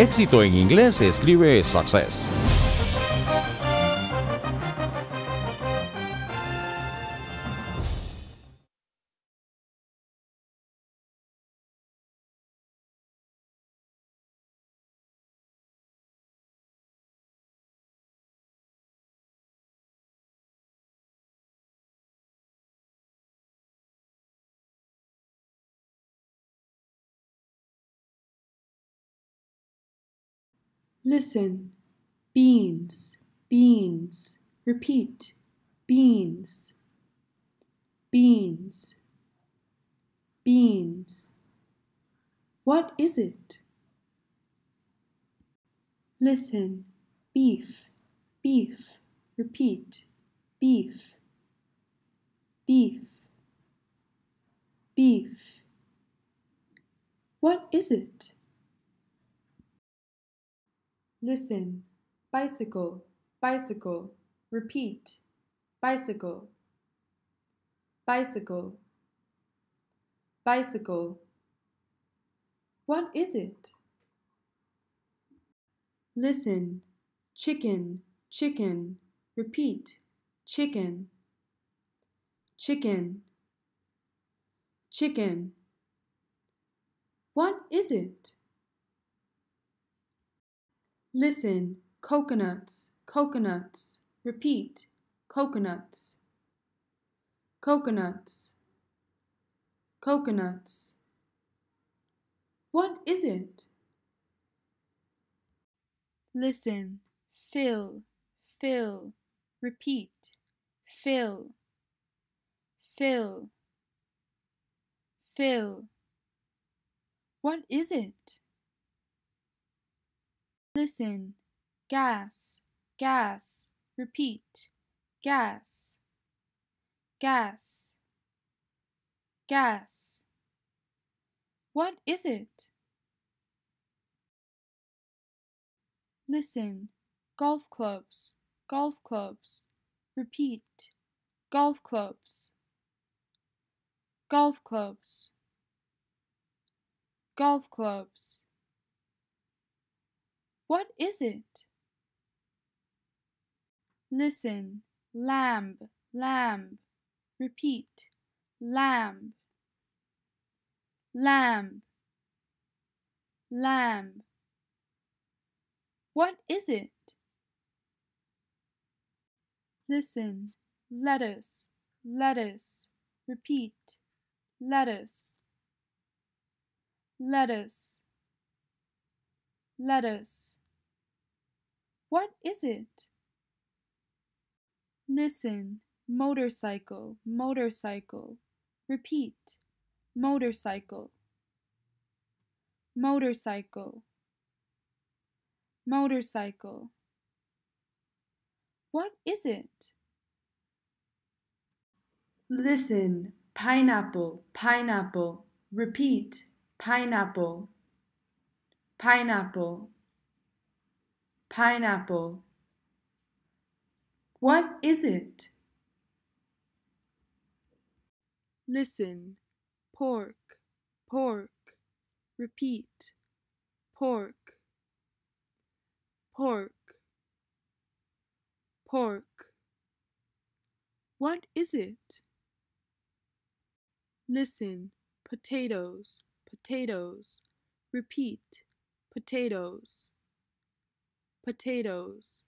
Éxito en inglés se escribe success. Listen. Beans, beans. Repeat. Beans, beans, beans. What is it? Listen. Beef, beef. Repeat. Beef, beef, beef. What is it? Listen, bicycle, bicycle. Repeat, bicycle, bicycle, bicycle. What is it? Listen, chicken, chicken. Repeat, chicken, chicken, chicken. What is it? Listen, coconuts, coconuts. Repeat, coconuts. Coconuts. Coconuts. What is it? Listen, fill, fill. Repeat, fill, fill, fill. What is it? Listen, gas, gas, repeat, gas, gas, gas. What is it? Listen, golf clubs, golf clubs, repeat, golf clubs, golf clubs, golf clubs. What is it? Listen, lamb, lamb. Repeat, lamb, lamb, lamb. What is it? Listen, lettuce, lettuce. Repeat, lettuce, lettuce, lettuce. What is it? Listen, motorcycle, motorcycle. Repeat, motorcycle, motorcycle, motorcycle. What is it? Listen, pineapple, pineapple. Repeat, pineapple, pineapple pineapple. What is it? Listen, pork, pork. Repeat, pork, pork, pork. What is it? Listen, potatoes, potatoes. Repeat, potatoes potatoes,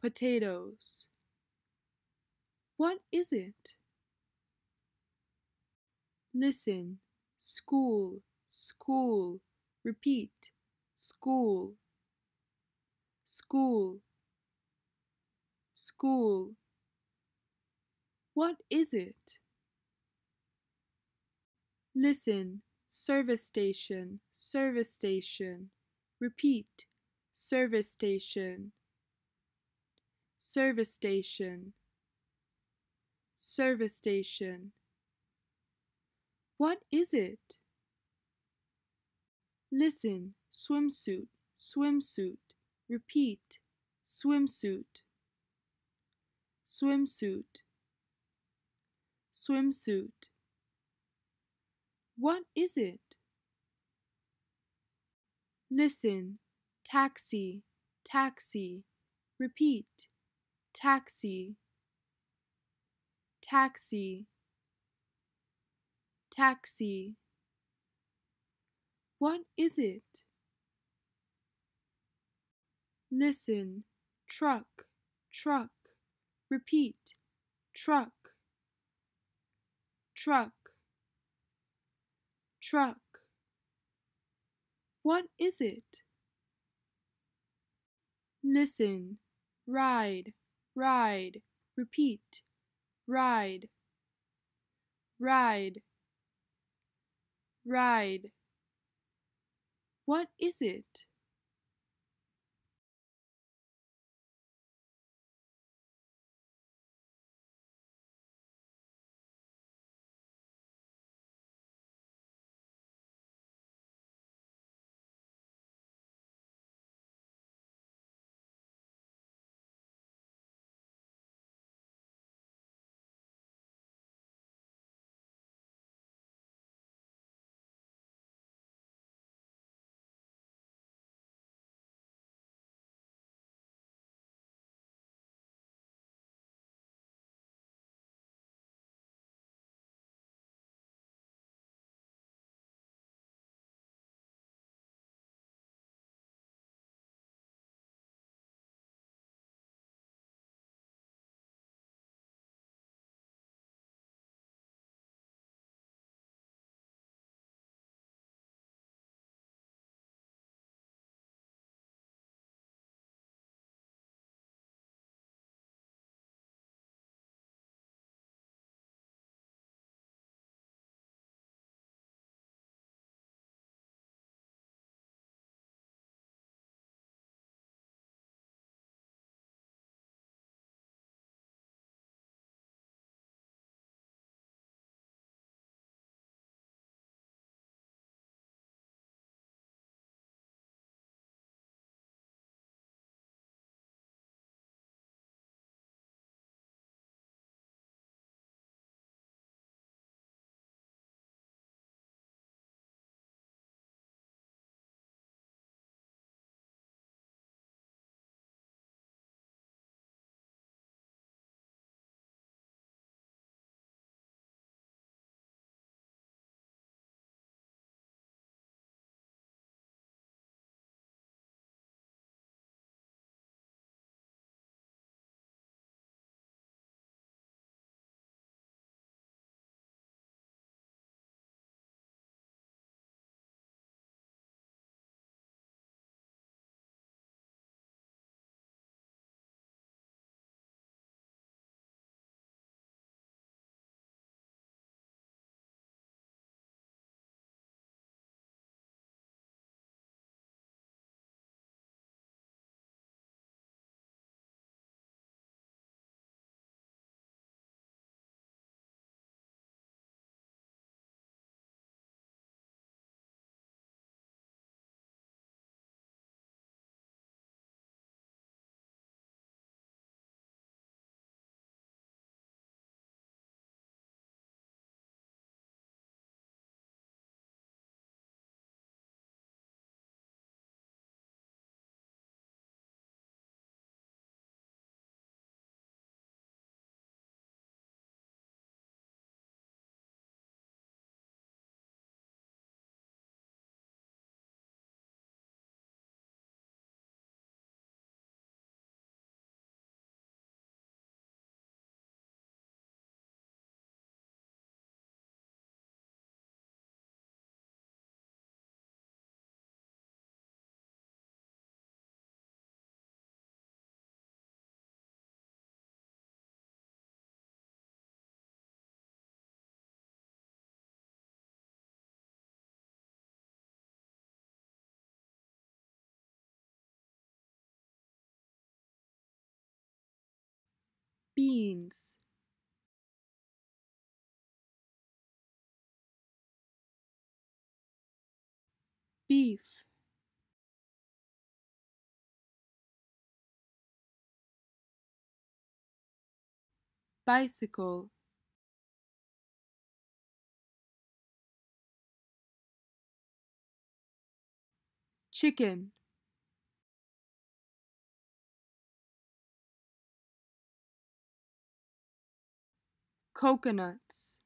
potatoes. What is it? Listen, school, school, repeat, school, school, school. What is it? Listen, service station, service station, repeat, service station service station service station what is it listen swimsuit swimsuit repeat swimsuit swimsuit swimsuit what is it listen taxi, taxi, repeat, taxi, taxi, taxi. What is it? Listen, truck, truck, repeat, truck, truck, truck. What is it? listen, ride, ride, repeat, ride, ride, ride. What is it? beans beef bicycle chicken coconuts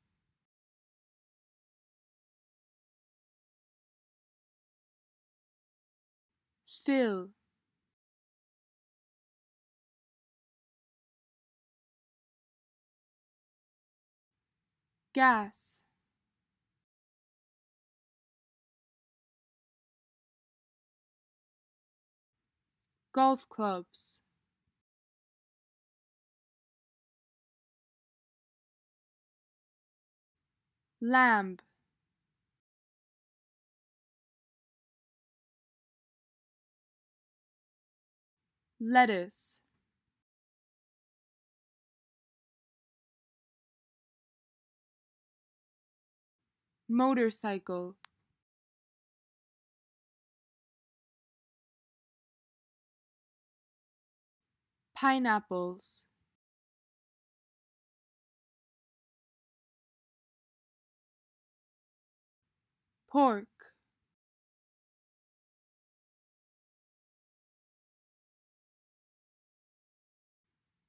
fill gas golf clubs lamb lettuce motorcycle pineapples pork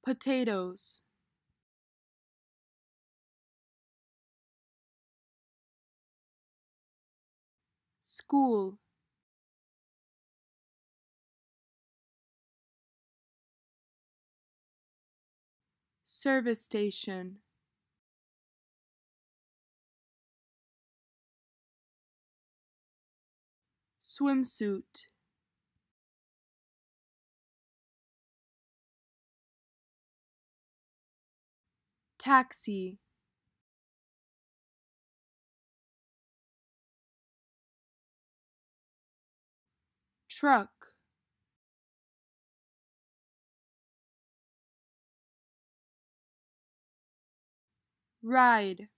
potatoes school service station swimsuit taxi truck ride